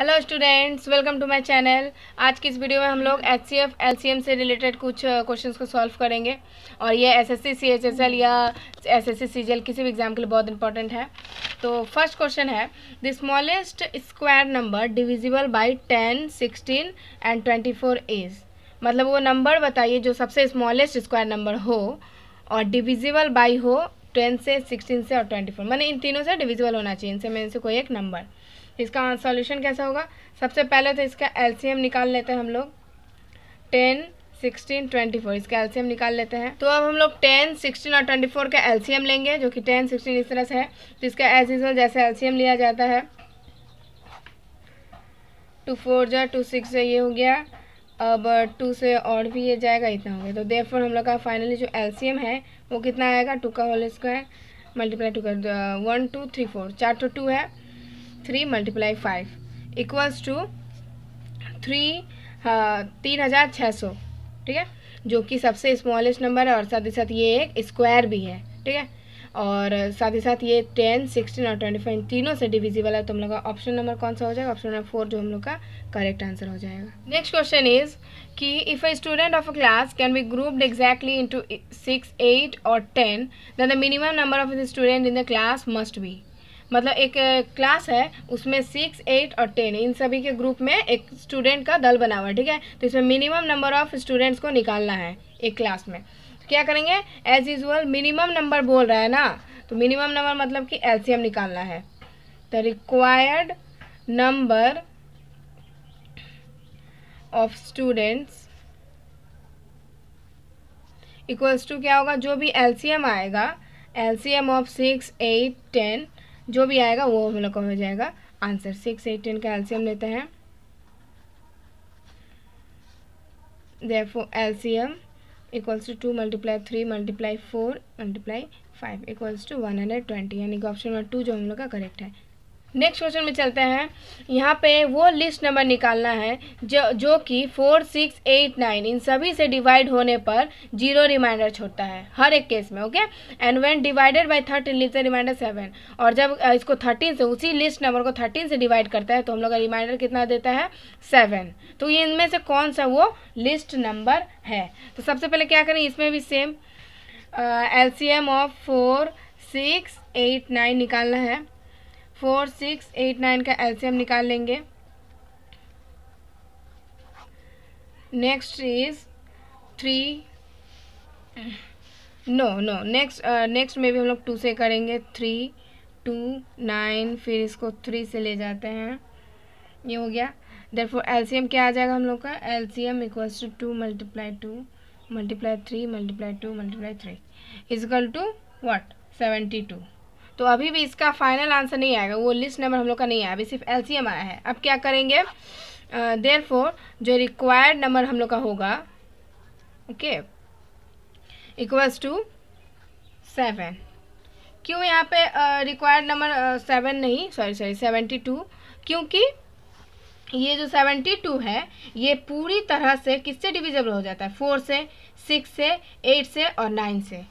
Hello students welcome to my channel आज की इस वीडियो में हम लोग H C F L C M से रिलेटेड कुछ क्वेश्चंस uh, को सॉल्व करेंगे और ये एसएससी सीएचएसएल या एसएससी सीजीएल किसी भी एग्जाम के लिए बहुत इंपॉर्टेंट है तो फर्स्ट क्वेश्चन है the smallest square number divisible by ten sixteen and twenty four is मतलब वो नंबर बताइए जो सबसे स्मॉलेस्ट स्क्वायर नंबर हो और डिविजिबल बाई हो टेन से सिक्सटीन से और ट्वेंटी फोर मैंने इन तीनों से डिविजिबल होना चाहिए इनसे मैं से कोई एक नंबर इसका सॉल्यूशन कैसा होगा सबसे पहले तो इसका एलसीएम निकाल लेते हैं हम लोग टेन सिक्सटीन ट्वेंटी फोर इसका एलसीएम निकाल लेते हैं तो अब हम लोग टेन सिक्सटीन और ट्वेंटी फोर का एलसीएम लेंगे जो कि टेन सिक्सटीन इस तरह से है तो इसका एस यूजल जैसे एलसीएम लिया जाता है टू फोर जो टू सिक्स ये हो गया अब टू से और भी ये जाएगा इतना हो गया तो देर हम लोग का फाइनली जो एलसीएम है वो कितना आएगा टू का होल स्क्वायर मल्टीप्लाई टू का वन टू थ्री फोर चार टू तो टू है three multiply five equals to three तीन हज़ार छः सौ ठीक है जो कि सबसे स्मॉलेस्ट नंबर है और साथ ही साथ ये एक स्क्वायर भी है ठीक है और साथ ही साथ ये टेन सिक्सटीन और ट्वेंटी फाइव तीनों से डिविजिबल है तो हम लोग का ऑप्शन नंबर कौन सा हो जाएगा ऑप्शन नंबर फोर जो हम लोग का करेक्ट आंसर हो जाएगा नेक्स्ट क्वेश्चन इज कि if a student of a class can be grouped exactly into six eight और ten then the minimum number of the student in the class must be मतलब एक class है उसमें six eight और ten इन सभी के ग्रुप में एक स्टूडेंट का दल बना हुआ है ठीक है तो इसमें मिनिमम नंबर ऑफ स्टूडेंट्स को निकालना है एक क्लास में क्या करेंगे एज यूजल मिनिमम नंबर बोल रहा है ना तो मिनिमम नंबर मतलब कि एल निकालना है the required number of students equals to क्या होगा जो भी एल आएगा M of six eight ten जो भी आएगा वो हम लोग का हो जाएगा आंसर सिक्स एटीन का एल्सियम लेते हैं therefore LCM equals to two multiply three multiply four multiply five equals to one hundred twenty यानी कि ऑप्शन नंबर टू जो हम लोग का करेक्ट है नेक्स्ट क्वेश्चन में चलते हैं यहाँ पे वो लिस्ट नंबर निकालना है जो जो कि फोर सिक्स एट नाइन इन सभी से डिवाइड होने पर जीरो रिमाइंडर छोड़ता है हर एक केस में okay and when divided by thirteen least remainder seven और जब इसको थर्टीन से उसी लिस्ट नंबर को थर्टीन से डिवाइड करता है तो हम लोग का रिमाइंडर कितना देता है सेवन तो ये इनमें से कौन सा वो लिस्ट नंबर है तो सबसे पहले क्या करें इसमें भी same L of four six eight nine निकालना है फोर सिक्स एट नाइन का एलसीएम निकाल लेंगे next is three no no next next में भी हम लोग टू से करेंगे थ्री टू नाइन फिर इसको थ्री से ले जाते हैं ये हो गया देरफोर एलसीएम क्या आ जाएगा हम लोग का M equals to two multiply two multiply three multiply two multiply three इजकल टू वट सेवेंटी टू तो अभी भी इसका फाइनल आंसर नहीं आएगा वो लिस्ट नंबर हम लोग का नहीं आया अभी सिर्फ एल आया है अब क्या करेंगे देर फोर जो रिक्वायर्ड नंबर हम लोग का होगा ओके इक्वल्स टू सेवन क्यों यहाँ पे रिक्वायर्ड नंबर सेवन नहीं सॉरी सॉरी सेवेंटी टू क्योंकि ये जो सेवेंटी टू है ये पूरी तरह से किससे डिविजेबल हो जाता है फोर से सिक्स से एट से और नाइन से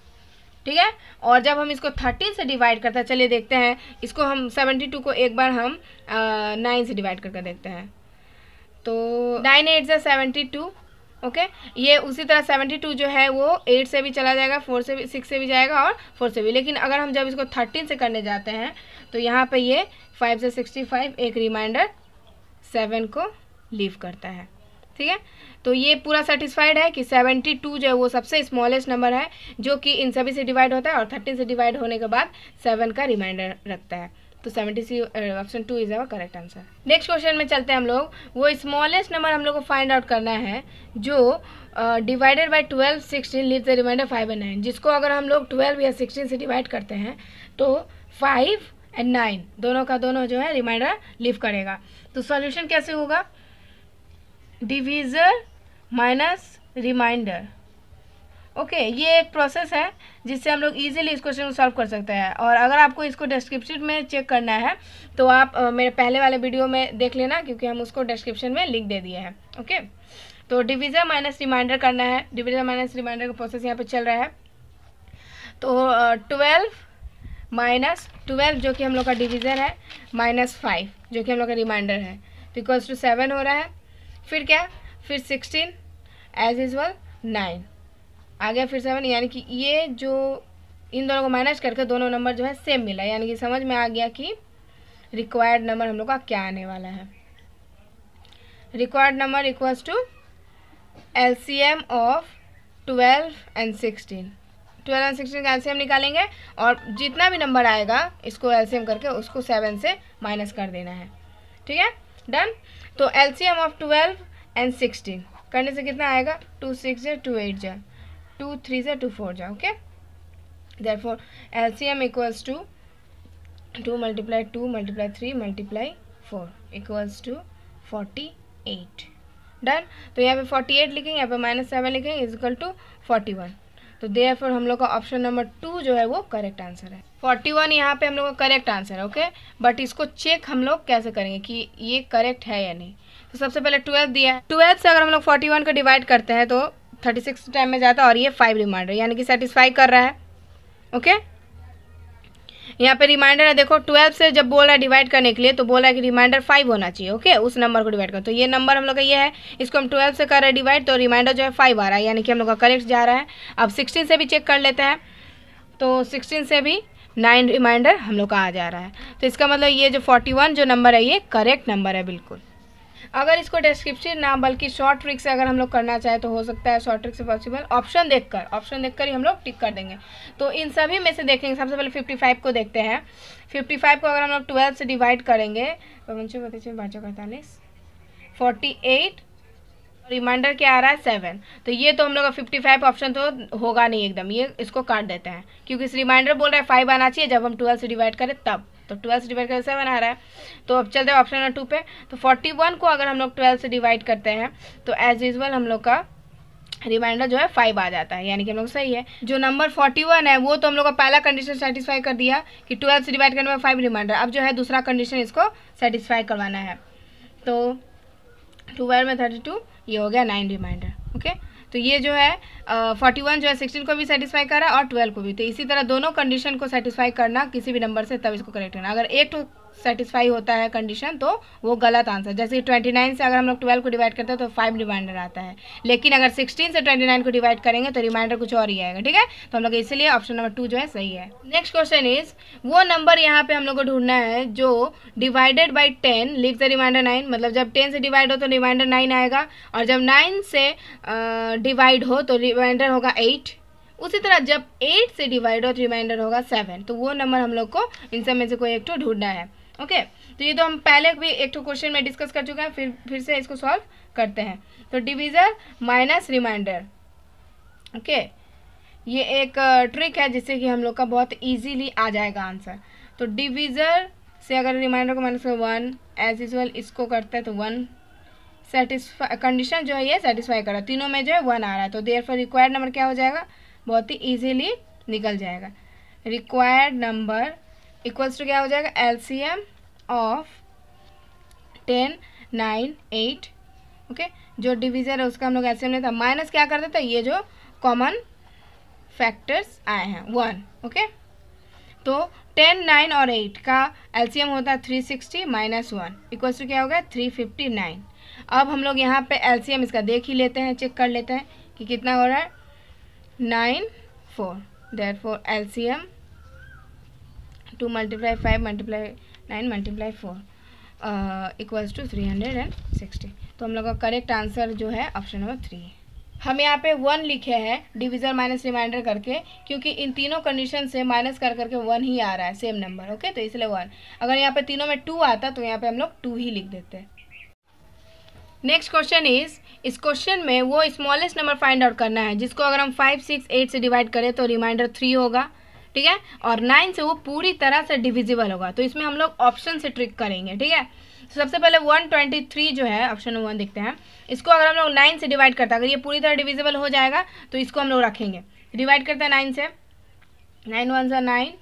ठीक है और जब हम इसको थर्टीन से डिवाइड करते हैं चलिए देखते हैं इसको हम सेवेंटी टू को एक बार हम नाइन से डिवाइड करके देखते हैं तो नाइन एट से सेवेंटी टू ओके ये उसी तरह सेवेंटी टू जो है वो एट से भी चला जाएगा फोर से भी सिक्स से भी जाएगा और फोर से भी लेकिन अगर हम जब इसको थर्टीन से करने जाते हैं तो यहाँ पर ये फाइव से सिक्सटी फाइव एक रिमाइंडर सेवन को लीव करता है ठीक है तो ये पूरा सेटिस्फाइड है कि 72 जो है वो सबसे स्मॉलेस्ट नंबर है जो कि इन सभी से डिवाइड होता है और 13 से डिवाइड होने के बाद 7 का रिमाइंडर रखता है तो seventy C option two is our correct answer next question में चलते हैं हम लोग वो स्मॉलेस्ट नंबर हम लोग को फाइंड आउट करना है जो divided by twelve sixteen leave the remainder five and nine जिसको अगर हम लोग ट्वेल्व या सिक्सटीन से डिवाइड करते हैं तो फाइव एंड नाइन दोनों का दोनों जो है रिमाइंडर लिव करेगा तो सॉल्यूशन कैसे होगा डिवीजर माइनस रिमाइंडर ओके ये एक प्रोसेस है जिससे हम लोग इजीली इस क्वेश्चन को सॉल्व कर सकते हैं और अगर आपको इसको डिस्क्रिप्शन में चेक करना है तो आप आ, मेरे पहले वाले वीडियो में देख लेना क्योंकि हम उसको डिस्क्रिप्शन में लिंक दे दिए हैं ओके तो डिविज़न माइनस रिमाइंडर करना है डिविजन माइनस रिमाइंडर का प्रोसेस यहाँ पर चल रहा है तो ट्वेल्व माइनस ट्वेल्व जो कि हम लोग का डिविज़न है माइनस फाइव जो कि हम लोग का रिमाइंडर है तो इक्वल्स टू सेवन हो रहा है फिर क्या फिर sixteen as is one nine आ गया फिर सेवन यानी कि ये जो इन दोनों को माइनस करके दोनों नंबर जो है सेम मिला यानी कि समझ में आ गया कि रिक्वायर्ड नंबर हम लोग का क्या आने वाला है required number equals to L C M of twelve and sixteen twelve and sixteen का एल निकालेंगे और जितना भी नंबर आएगा इसको एल करके उसको सेवन से माइनस कर देना है ठीक है डन तो L of twelve and sixteen करने से कितना आएगा टू सिक्स या टू एट जा टू थ्री या टू फोर जा okay there four L C M equals to two multiply two multiply three multiply four equals to forty eight done तो यहाँ पे फोर्टी एट लिखेंगे यहाँ पे माइनस सेवन लिखेंगे इजिकल टू फोर्टी वन तो देर फोर हम लोग का ऑप्शन नंबर टू जो है वो करेक्ट आंसर है फोर्टी वन यहाँ पे हम लोग का करेक्ट आंसर है ओके बट इसको चेक हम लोग कैसे करेंगे कि ये करेक्ट है या नहीं तो सबसे पहले ट्वेल्थ दिया है ट्वेल्थ से अगर हम लोग फोर्टी वन को डिवाइड करते हैं तो थर्टी सिक्स टाइम में जाता है और ये फाइव रिमाइंडर यानी कि सेटिस्फाई कर रहा है ओके यहाँ पे रिमाइंडर है देखो ट्वेल्थ से जब बोल रहा है डिवाइड करने के लिए तो बोल रहा है कि रिमाइंडर फाइव होना चाहिए ओके उस नंबर को डिवाइड करो तो ये नंबर हम लोग का ये है इसको हम ट्वेल्थ से कर रहे हैं डिवाइड तो रिमाइंडर जो है फाइव आ रहा है यानी कि हम लोग का करेक्ट जा रहा है अब सिक्सटीन से भी चेक कर लेते हैं तो सिक्सटीन से भी नाइन रिमाइंडर हम लोग का आ जा रहा है तो इसका मतलब ये जो फोर्टी वन जो नंबर है ये करेक्ट नंबर है बिल्कुल अगर इसको डिस्क्रिप्शन ना बल्कि शॉर्ट ट्रिक से अगर हम लोग करना चाहे तो हो सकता है शॉर्ट ट्रिक से पॉसिबल ऑप्शन देखकर ऑप्शन देखकर ही हम लोग टिक कर देंगे तो इन सभी में से देखेंगे सबसे पहले फिफ्टी फाइव को देखते हैं फिफ्टी फाइव को अगर हम लोग ट्वेल्व से डिवाइड करेंगे पंचो पच्चीस पाँच सौ पैंतालीस फोर्टी एट रिमाइंडर क्या आ रहा है सेवन तो ये तो हम लोग का फिफ्टी फाइव ऑप्शन तो होगा नहीं एकदम ये इसको काट देते हैं क्योंकि इस रिमाइंडर बोल रहा है फाइव आना चाहिए जब हम ट्वेल्व से डिवाइड करें तब तो ट्वेल्व से डिवाइड करके सेवन आ रहा है तो अब चलते हैं ऑप्शन नंबर टू पे तो फोर्टी वन को अगर हम लोग ट्वेल्व से डिवाइड करते हैं तो एज यूजल हम लोग का रिमाइंडर जो है फाइव आ जाता है यानी कि हम लोग सही है जो नंबर फोर्टी वन है वो तो हम लोग का पहला कंडीशन सेटिस्फाई कर दिया कि ट्वेल्थ से डिवाइड करने में फाइव रिमाइंडर अब जो है दूसरा कंडीशन इसको सेटिस्फाई करवाना है तो ट्वेल्व में थर्टी टू ये हो गया नाइन रिमाइंडर ओके तो ये जो है फोर्टी वन जो है सिक्सटीन को भी सेटिस्फाई करा और ट्वेल्व को भी तो इसी तरह दोनों कंडीशन को सेटिस्फाई करना किसी भी नंबर से तब इसको करेक्ट करना अगर एक तो सेटिस्फाई होता है कंडीशन तो वो गलत आंसर जैसे ट्वेंटी नाइन से अगर हम लोग ट्वेल्व को डिवाइड करते हैं तो फाइव रिमाइंडर आता है लेकिन अगर सिक्सटीन से ट्वेंटी नाइन को डिवाइड करेंगे तो रिमाइंडर कुछ और ही आएगा ठीक है तो हम लोग इसलिए ऑप्शन नंबर टू जो है सही है नेक्स्ट क्वेश्चन इज वो नंबर यहाँ पे हम लोग को ढूंढना है जो divided by ten leave the remainder nine मतलब जब टेन से डिवाइड हो तो रिमाइंडर नाइन आएगा और जब नाइन से डिवाइड हो तो रिमाइंडर होगा एट उसी तरह जब एट से डिवाइड हो तो रिमाइंडर होगा सेवन तो वो नंबर हम लोग को इन सब में से कोई एक तो ढूंढना है ओके तो ये तो हम पहले भी एक तो क्वेश्चन में डिस्कस कर चुके हैं फिर फिर से इसको सॉल्व करते हैं तो डिवीज़र माइनस रिमाइंडर ओके ये एक ट्रिक है जिससे कि हम लोग का बहुत इजीली आ जाएगा आंसर तो डिवीज़र से अगर रिमाइंडर को माइनस वन एज यूजल इसको करते हैं तो वन सेटिस्फाई कंडीशन जो है ये सेटिस्फाई कर रहा है तीनों में जो है वन आ रहा है तो देर फॉर रिक्वायर्ड नंबर क्या हो जाएगा बहुत ही ईजिली निकल जाएगा रिक्वायर्ड नंबर इक्वल्स टू क्या हो जाएगा LCM of ten nine eight okay जो डिविजन है उसका हम लोग एलसीएम लेते हैं माइनस क्या कर देते हैं ये जो कॉमन फैक्टर्स आए हैं वन ओके तो टेन नाइन और एट का एलसीएम होता है three sixty minus one equals to क्या हो गया थ्री फिफ्टी नाइन अब हम लोग यहाँ पे एलसीएम इसका देख ही लेते हैं चेक कर लेते हैं कि कितना हो रहा है नाइन फोर देर फोर एल two multiply five multiply nine multiply four equals to three hundred and sixty तो हम लोग का करेक्ट आंसर जो है ऑप्शन नंबर थ्री हम यहाँ पे वन लिखे हैं डिविजन माइनस रिमाइंडर करके क्योंकि इन तीनों कंडीशन से माइनस कर करके वन ही आ रहा है सेम नंबर ओके तो इसलिए वन अगर यहाँ पे तीनों में टू आता तो यहाँ पे हम लोग टू ही लिख देते हैं नेक्स्ट क्वेश्चन इज इस क्वेश्चन में वो स्मॉलेस्ट नंबर फाइंड आउट करना है जिसको अगर हम फाइव सिक्स एट से डिवाइड करें तो रिमाइंडर थ्री होगा ठीक है और नाइन से वो पूरी तरह से डिविजिबल होगा तो इसमें हम लोग ऑप्शन से ट्रिक करेंगे ठीक है तो सबसे पहले वन ट्वेंटी थ्री जो है ऑप्शन वन देखते हैं इसको अगर हम लोग नाइन से डिवाइड करते हैं अगर ये पूरी तरह डिविजिबल हो जाएगा तो इसको हम लोग रखेंगे डिवाइड करते हैं नाइन से नाइन वन सा नाइन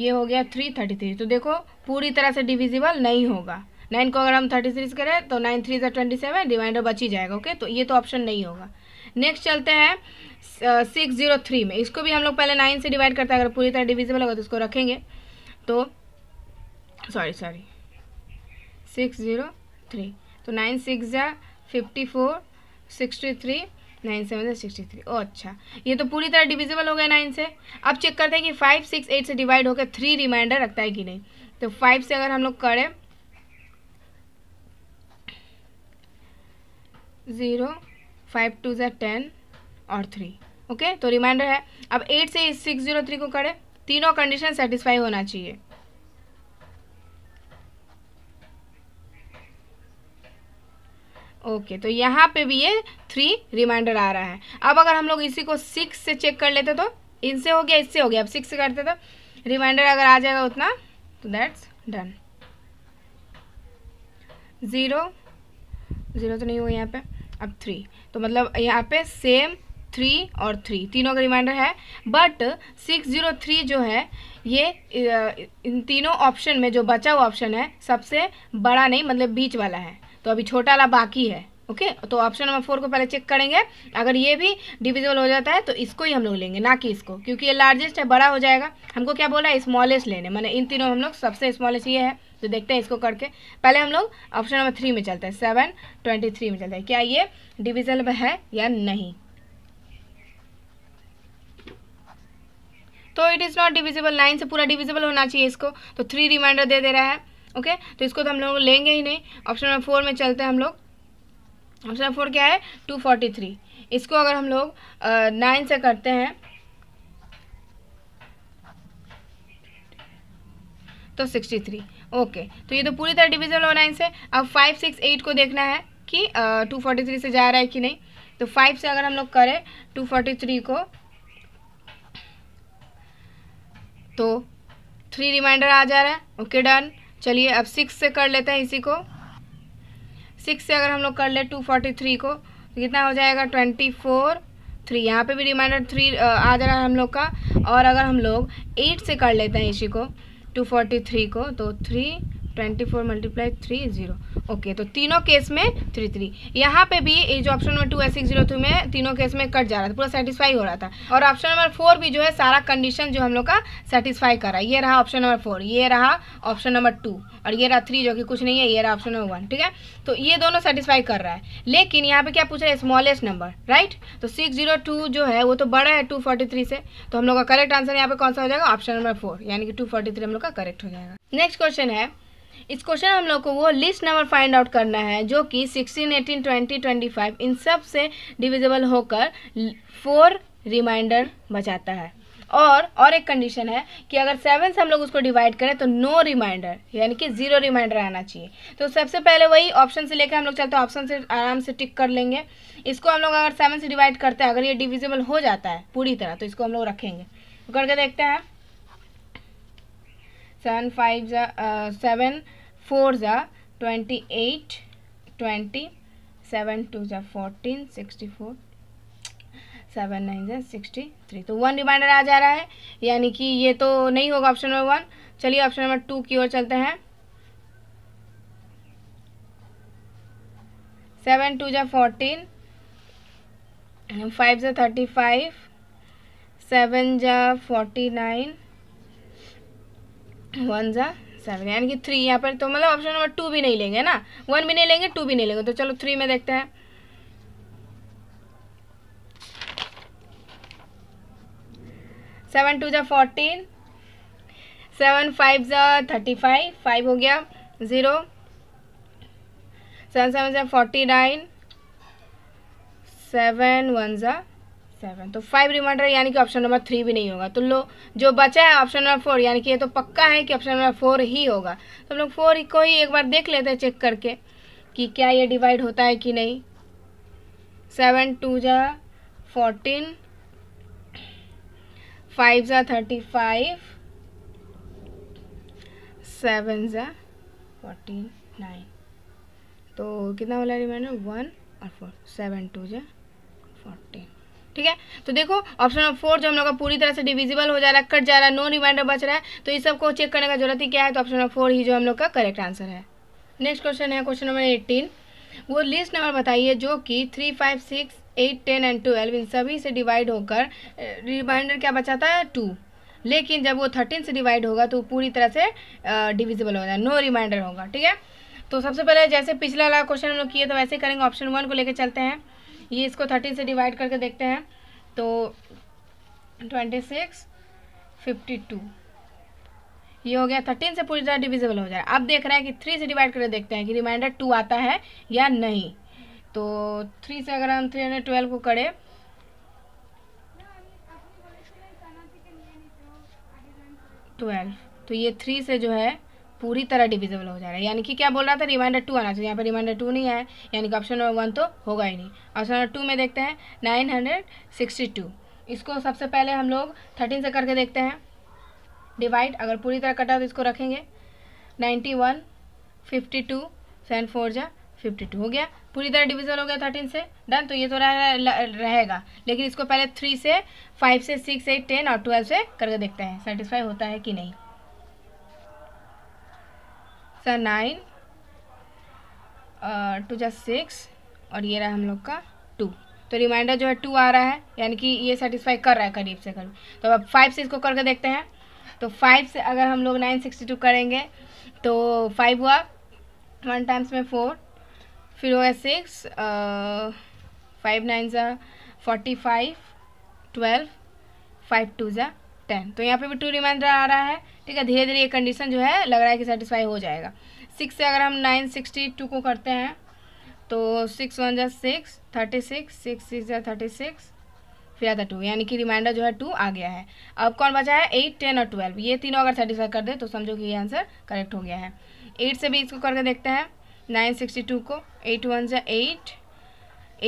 ये हो गया थ्री थर्टी थ्री तो देखो पूरी तरह से डिविजिबल नहीं होगा नाइन को अगर हम थर्टी थ्री से करें तो नाइन थ्री सा ट्वेंटी सेवन डिवाइडर बच ही जाएगा ओके तो ये तो ऑप्शन नहीं होगा नेक्स्ट चलते हैं सिक्स जीरो थ्री में इसको भी हम लोग पहले नाइन से डिवाइड करते हैं अगर पूरी तरह डिविजिबल होगा तो इसको रखेंगे तो sorry sorry six zero three तो नाइन सिक्स जै fifty four sixty three nine seven ज़ा सिक्सटी थ्री ओ अच्छा ये तो पूरी तरह डिविजिबल हो गया नाइन से अब चेक करते हैं कि फाइव सिक्स एट से डिवाइड होकर थ्री रिमाइंडर रखता है कि नहीं तो फाइव से अगर हम लोग करें ज़ीरो फाइव टू ज़ा टेन और थ्री ओके तो रिमाइंडर है अब एट से सिक्स जीरो थ्री को करें तीनों कंडीशन सेटिस्फाई होना चाहिए ओके okay, तो यहाँ पे भी ये थ्री रिमाइंडर आ रहा है अब अगर हम लोग इसी को सिक्स से चेक कर लेते तो इनसे हो गया इससे हो गया अब सिक्स से करते तो रिमाइंडर अगर आ जाएगा उतना तो दैट्स डन ज़ीरो ज़ीरो तो नहीं हुआ यहाँ पे अब थ्री तो मतलब यहाँ पे सेम थ्री और थ्री तीनों का रिमाइंडर है बट सिक्स जीरो थ्री जो है ये इन तीनों ऑप्शन में जो बचा हुआ ऑप्शन है सबसे बड़ा नहीं मतलब बीच वाला है तो अभी छोटा वाला बाकी है ओके okay? तो ऑप्शन नंबर फोर को पहले चेक करेंगे अगर ये भी डिविजिबल हो जाता है तो इसको ही हम लोग लेंगे ना कि इसको क्योंकि ये लार्जेस्ट है बड़ा हो जाएगा हमको क्या बोला है स्मॉलेस्ट लेने मैंने इन तीनों हम लोग सबसे स्मॉलेस्ट ये है तो देखते हैं इसको करके पहले हम लोग ऑप्शन नंबर थ्री में चलते हैं सेवन ट्वेंटी थ्री में चलते हैं क्या ये डिविजिबल है या नहीं तो it is not divisible nine से पूरा डिविजिबल होना चाहिए इसको तो थ्री रिमाइंडर दे दे रहा है ओके okay? तो इसको तो हम लोग लेंगे ही नहीं ऑप्शन नंबर फोर में चलते हैं हम लोग ऑप्शन नंबर फोर क्या है टू फोर्टी थ्री इसको अगर हम लोग नाइन से करते हैं तो सिक्सटी थ्री ओके तो ये तो पूरी तरह डिविजिबल हो नाइन से अब फाइव सिक्स एट को देखना है कि टू फोर्टी थ्री से जा रहा है कि नहीं तो फाइव से अगर हम लोग करें टू फोर्टी थ्री को तो थ्री रिमाइंडर आ जा रहा है ओके डन चलिए अब सिक्स से कर लेते हैं इसी को सिक्स से अगर हम लोग कर ले टू फोर्टी थ्री को तो कितना हो जाएगा ट्वेंटी फोर थ्री यहाँ पे भी रिमाइंडर थ्री आ जा रहा है हम लोग का और अगर हम लोग एट से कर लेते हैं इसी को टू फोर्टी थ्री को तो three twenty four multiply three zero okay तो तीनों केस में थ्री थ्री यहाँ पे भी ये जो ऑप्शन नंबर टू है सिक्स जीरो थ्री में तीनों केस में कट जा रहा था पूरा सेटिस्फाई हो रहा था और ऑप्शन नंबर फोर भी जो है सारा कंडीशन जो हम लोग का सेटिस्फाई कर रहा है ये रहा ऑप्शन नंबर फोर ये रहा ऑप्शन नंबर टू और ये रहा थ्री जो कि कुछ नहीं है ये रहा ऑप्शन नंबर वन ठीक है तो ये दोनों सेटिस्फाई कर रहा है लेकिन यहाँ पे क्या पूछ रहा है स्मॉलेस्ट नंबर राइट तो सिक्स जीरो टू जो है वो तो बड़ा है टू फोर्टी थ्री से तो हम लोग का करेक्ट आंसर यहाँ पे कौन सा हो जाएगा ऑप्शन नंबर फोर यानी कि टू फोर्टी थ्री हम लोग का करेक्ट हो जाएगा नेक्स्ट क्वेश्चन है इस क्वेश्चन हम लोग को वो लिस्ट नंबर फाइंड आउट करना है जो कि sixteen eighteen twenty twenty five इन सब से डिविजिबल होकर फोर रिमाइंडर बचाता है और और एक कंडीशन है कि अगर सेवन से हम लोग उसको डिवाइड करें तो नो रिमाइंडर यानी कि जीरो रिमाइंडर आना चाहिए तो सबसे पहले वही ऑप्शन से लेकर हम लोग चलते हैं ऑप्शन से आराम से टिक कर लेंगे इसको हम लोग अगर सेवन से डिवाइड करते हैं अगर ये डिविजिबल हो जाता है पूरी तरह तो इसको हम लोग रखेंगे करके देखते हैं seven five are seven four ज़ा twenty eight twenty seven two ज़ा fourteen sixty four seven nine जै सिक्सटी थ्री तो वन रिमाइंडर आ जा रहा है यानी कि ये तो नहीं होगा ऑप्शन नंबर वन चलिए ऑप्शन नंबर टू की ओर चलते हैं सेवन टू जा फोर्टीन फाइव जा थर्टी फाइव सेवन जा फोर्टी नाइन वन ज़ा सेवन यानी कि थ्री यहाँ पर तो मतलब ऑप्शन नंबर टू भी नहीं लेंगे ना वन भी नहीं लेंगे टू भी नहीं लेंगे तो चलो थ्री में देखते हैं सेवन टू ज़ा फोर्टीन सेवन फाइव ज़ा थर्टी फाइव फाइव हो गया ज़ीरो सेवन सेवन ज़ा फोर्टी नाइन सेवन वन ज़ा सेवन तो फाइव रिमाइंडर यानी कि ऑप्शन नंबर थ्री भी नहीं होगा तो लो जो बचा है ऑप्शन नंबर फोर यानी कि ये तो पक्का है कि ऑप्शन नंबर फोर ही होगा तो हम लोग फोर को ही एक बार देख लेते हैं चेक करके कि क्या ये डिवाइड होता है कि नहीं सेवन टू जा फोर्टीन फाइव ज़ा थर्टी फाइव सेवन ज़ा फोर्टीन नाइन तो कितना वाला रिमाइंडर वन और फोर सेवन टू ज़ा फोर्टीन ठीक है तो देखो ऑप्शन नंबर फोर जो हम लोग का पूरी तरह से डिविजिबल हो जा रहा है कट जा रहा है नो रिमाइंडर बच रहा है तो इस सबको चेक करने का जरूरत ही क्या है तो ऑप्शन नंबर फोर ही जो हम लोग का करेक्ट आंसर है नेक्स्ट क्वेश्चन है क्वेश्चन नंबर एट्टीन वो लिस्ट नंबर बताइए जो कि three five six eight ten and twelve इन सभी से डिवाइड होकर रिमाइंडर क्या बचाता है टू लेकिन जब वो थर्टीन से डिवाइड होगा तो पूरी तरह से डिविजिबल होगा नो रिमाइंडर होगा ठीक है तो सबसे पहले जैसे पिछला वाला क्वेश्चन हम लोग किए तो वैसे करेंगे ऑप्शन वन को लेकर चलते हैं ये इसको थर्टी से डिवाइड करके देखते हैं तो ट्वेंटी सिक्स फिफ्टी टू ये हो गया थर्टीन से पूरी तरह डिविजिबल हो जाए अब देख रहे हैं कि थ्री से डिवाइड करके देखते हैं कि रिमाइंडर टू आता है या नहीं तो थ्री से अगर हम थ्री हंड्रेड ट्वेल्व को करें ट्वेल्व तो ये थ्री से जो है पूरी तरह डिविजिबल हो जा रहा है यानी कि क्या बोल रहा था रिमाइंडर टू आना चाहिए यहाँ पर रिमाइंडर टू नहीं आया यानी कि ऑप्शन नंबर वन तो होगा ही नहीं ऑप्शन नंबर टू में देखते हैं नाइन हंड्रेड सिक्सटी टू इसको सबसे पहले हम लोग थर्टीन से करके देखते हैं डिवाइड अगर पूरी तरह कटा तो इसको रखेंगे ninety one fifty two seven four जा फिफ्टी टू हो गया पूरी तरह डिविजल हो गया थर्टीन से डन तो ये तो रहेगा लेकिन इसको पहले थ्री से फाइव से सिक्स एट टेन और ट्वेल्व से करके देखते हैं सेटिस्फाई होता है कि नहीं सा नाइन टू जा सिक्स और ये रहा हम लोग का टू तो रिमाइंडर जो है टू आ रहा है यानी कि ये सेटिस्फाई कर रहा है करीब से करीब तो अब फाइव से इसको करके देखते हैं तो फाइव से अगर हम लोग नाइन सिक्सटी टू करेंगे तो फाइव हुआ वन टाइम्स में फोर फिर हुआ सिक्स फाइव नाइन ज़ा forty five twelve five two ज़ा टेन तो यहाँ पे भी टू रिमाइंडर आ रहा है ठीक है धीरे धीरे ये कंडीशन जो है लग रहा है कि सेटिस्फाई हो जाएगा सिक्स से अगर हम नाइन सिक्सटी टू को करते हैं तो सिक्स वन जै six thirty six six six जै थर्टी सिक्स फिर आता टू यानी कि रिमाइंडर जो है टू आ गया है अब कौन बचा है एट टेन और ट्वेल्व ये तीनों अगर सेटिस्फाई कर दे तो समझो कि ये आंसर करेक्ट हो गया है एट से भी इसको करके देखते हैं नाइन सिक्सटी टू को एट वन जै एट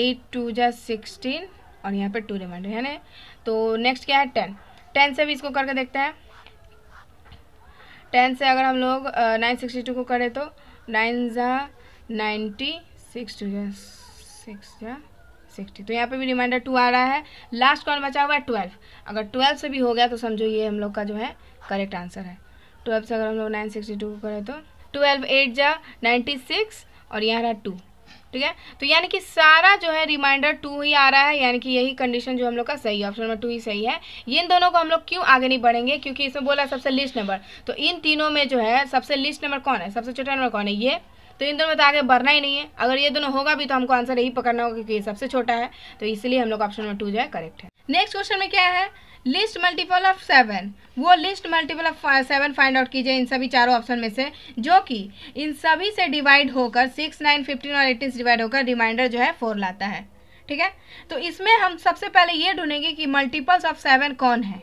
एट टू जै सिक्सटीन और यहाँ पर टू रिमाइंडर है ना तो नेक्स्ट क्या है टेन टेन से भी इसको करके देखते हैं टेन से अगर हम लोग नाइन सिक्सटी टू को करें तो नाइन ज़ा नाइन्टी सिक्स टू जा सिक्स जा सिक्सटी तो यहाँ पे भी रिमाइंडर टू आ रहा है लास्ट कौन बचा हुआ है ट्वेल्व अगर ट्वेल्व से भी हो गया तो समझो ये हम लोग का जो है करेक्ट आंसर है ट्वेल्व से अगर हम लोग नाइन सिक्सटी टू को करें तो ट्वेल्व एट जा नाइन्टी सिक्स और यहाँ रहा टू ठीक है तो यानी कि सारा जो है रिमाइंडर टू ही आ रहा है यानी कि यही कंडीशन जो हम लोग का सही है ऑप्शन नंबर टू ही सही है इन दोनों को हम लोग क्यों आगे नहीं बढ़ेंगे क्योंकि इसमें बोला सबसे लिस्ट नंबर तो इन तीनों में जो है सबसे लिस्ट नंबर कौन है सबसे छोटा नंबर कौन है ये तो इन दोनों में तो आगे बढ़ना ही नहीं है अगर ये दोनों होगा भी तो हमको आंसर यही पकड़ना होगा क्योंकि ये सबसे छोटा है तो इसलिए हम लोग ऑप्शन नंबर टू जो है करेक्ट है नेक्स्ट क्वेश्चन में क्या है लिस्ट मल्टीपल ऑफ सेवन वो list multiple of seven find out कीजिए इन सभी चारों ऑप्शन में से जो कि इन सभी से डिवाइड होकर सिक्स नाइन फिफ्टीन और एटीन से डिवाइड होकर रिमाइंडर जो है फोर लाता है ठीक है तो इसमें हम सबसे पहले ये ढूंढेंगे कि मल्टीपल्स ऑफ सेवन कौन है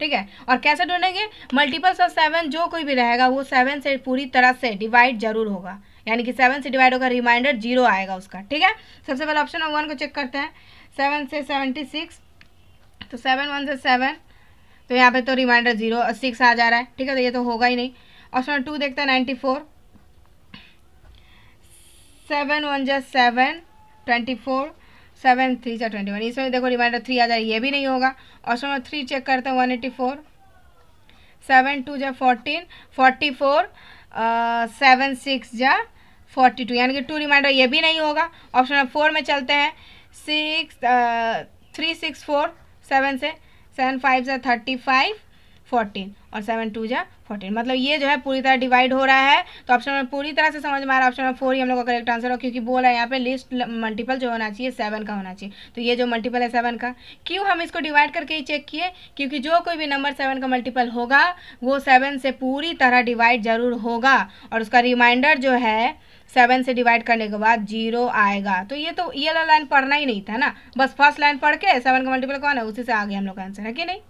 ठीक है और कैसे ढूंढेंगे मल्टीपल्स ऑफ सेवन जो कोई भी रहेगा वो सेवन से पूरी तरह से डिवाइड जरूर होगा यानी कि सेवन से डिवाइड होगा रिमाइंडर जीरो आएगा उसका ठीक है सबसे पहले ऑप्शन नंबर वन को चेक करते हैं सेवन से सेवेंटी सिक्स तो सेवन वन से सेवन तो यहाँ पे तो रिमाइंडर जीरो सिक्स आ जा रहा है ठीक है तो ये तो होगा ही नहीं ऑप्शन टू देखते हैं नाइन्टी फोर सेवन वन जै seven twenty four seven three जै ट्वेंटी वन इसमें देखो रिमाइंडर थ्री आ जा रहा है ये भी नहीं होगा ऑप्शन नंबर थ्री चेक करते हैं one eighty four seven two जै fourteen forty four seven six जै फोर्टी टू यानी कि टू रिमाइंडर ये भी नहीं होगा ऑप्शन नंबर फोर में चलते हैं six three six four seven से सेवन फाइव से थर्टी फाइव फोर्टीन और सेवन टू जा फोर्टीन मतलब ये जो है पूरी तरह डिवाइड हो रहा है तो ऑप्शन में पूरी तरह से समझ में आ रहा है ऑप्शन में फोर ही हम लोग का करेक्ट आंसर हो क्योंकि बोला है यहाँ पे लिस्ट मल्टीपल जो होना चाहिए सेवन का होना चाहिए तो ये जो मल्टीपल है सेवन का क्यों हम इसको डिवाइड करके ही चेक किए क्योंकि जो कोई भी नंबर सेवन का मल्टीपल होगा वो सेवन से पूरी तरह डिवाइड जरूर होगा और उसका रिमाइंडर जो है सेवन से डिवाइड करने के बाद जीरो आएगा तो ये तो ये वाला लाइन पढ़ना ही नहीं था ना बस फर्स्ट लाइन पढ़ के सेवन का मल्टीपल कौन है उसी से आगे हम लोग का आंसर है कि नहीं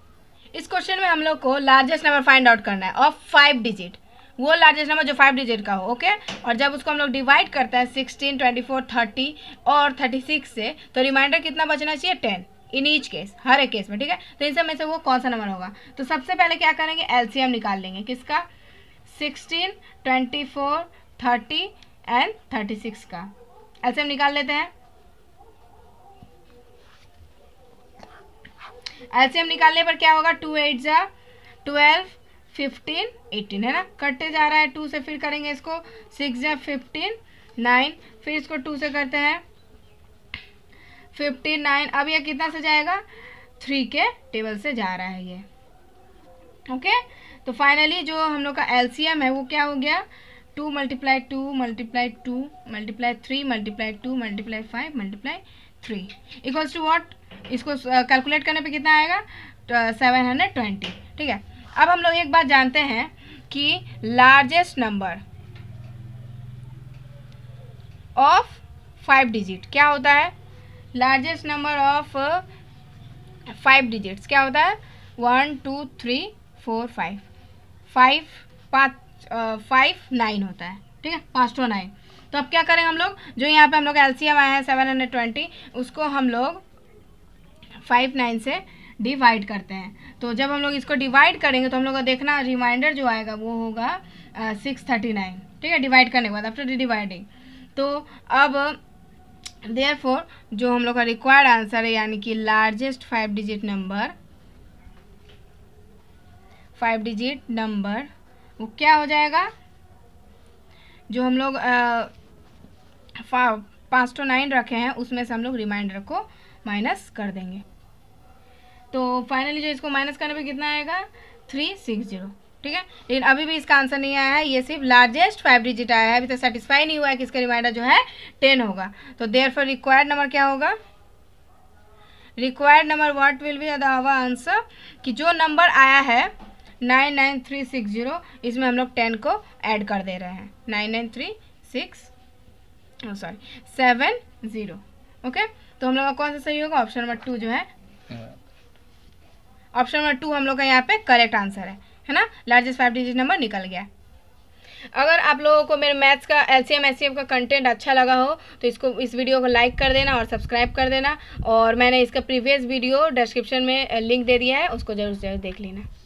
इस क्वेश्चन में हम लोग को लार्जेस्ट नंबर फाइंड आउट करना है ऑफ फाइव डिजिट वो लार्जेस्ट नंबर जो फाइव डिजिट का हो ओके और जब उसको हम लोग डिवाइड करते हैं सिक्सटीन ट्वेंटी फोर थर्टी और थर्टी सिक्स से तो रिमाइंडर कितना बचना चाहिए टेन इन ईच केस हर एक केस में ठीक है तो इन सब में से वो कौन सा नंबर होगा तो सबसे पहले क्या करेंगे एलसीएम निकाल लेंगे किसका सिक्सटीन ट्वेंटी फोर थर्टी एल थर्टी सिक्स का एलसीएम निकाल लेते हैं एलसीएम निकालने पर क्या होगा टू एट जा ट्वेल्व फिफ्टीन एटीन है ना कटते जा रहा है टू से फिर करेंगे इसको सिक्स जा फिफ्टीन नाइन फिर इसको टू से करते हैं फिफ्टीन नाइन अब ये कितना से जाएगा थ्री के टेबल से जा रहा है ये ओके तो फाइनली जो हम लोग का एलसीएम है वो क्या हो गया two multiply two multiply two multiply three multiply two multiply five multiply three equals two what इसको कैलकुलेट uh, करने पे कितना आएगा सेवन हंड्रेड ट्वेंटी ठीक है अब हम लोग एक बात जानते हैं कि largest number of five digit क्या होता है largest number of five digits क्या होता है one two three four five five पाँच फाइव नाइन होता है ठीक है पाँच टू नाइन तो अब क्या करें हम लोग जो यहाँ पे हम लोग एल सी एम आया है सेवन हंड्रेड ट्वेंटी उसको हम लोग फाइव नाइन से डिवाइड करते हैं तो जब हम लोग इसको डिवाइड करेंगे तो हम लोग का देखना रिमाइंडर जो आएगा वो होगा सिक्स थर्टी नाइन ठीक है डिवाइड करने के बाद आफ्टर डिवाइडिंग तो अब देयर फोर जो हम लोग का रिक्वायर्ड आंसर है यानी कि largest five digit number five digit number वो क्या हो जाएगा जो हम लोग पाँच टू नाइन रखे हैं उसमें से हम लोग रिमाइंडर को माइनस कर देंगे तो फाइनली जो इसको माइनस करने पे कितना आएगा थ्री सिक्स जीरो ठीक है लेकिन अभी भी इसका आंसर नहीं आया है ये सिर्फ लार्जेस्ट फाइव डिजिट आया है अभी तो सेटिस्फाई नहीं हुआ है कि इसका रिमाइंडर जो है टेन होगा तो देयर फॉर रिक्वायर्ड नंबर क्या होगा required number what will be our answer कि जो नंबर आया है nine nine three six zero इसमें हम लोग टेन को ऐड कर दे रहे हैं nine nine three six sorry seven zero okay तो हम लोग का कौन सा सही होगा ऑप्शन नंबर टू जो है हाँ। ऑप्शन नंबर टू हम लोग का यहाँ पे करेक्ट आंसर है है ना लार्जेस्ट फाइव डिजिट नंबर निकल गया अगर आप लोगों को मेरे मैथ्स का L C M S C M का कंटेंट अच्छा लगा हो तो इसको इस वीडियो को लाइक कर देना और सब्सक्राइब कर देना और मैंने इसका प्रीवियस वीडियो डिस्क्रिप्शन में लिंक दे दिया है उसको जरूर जरूर देख लेना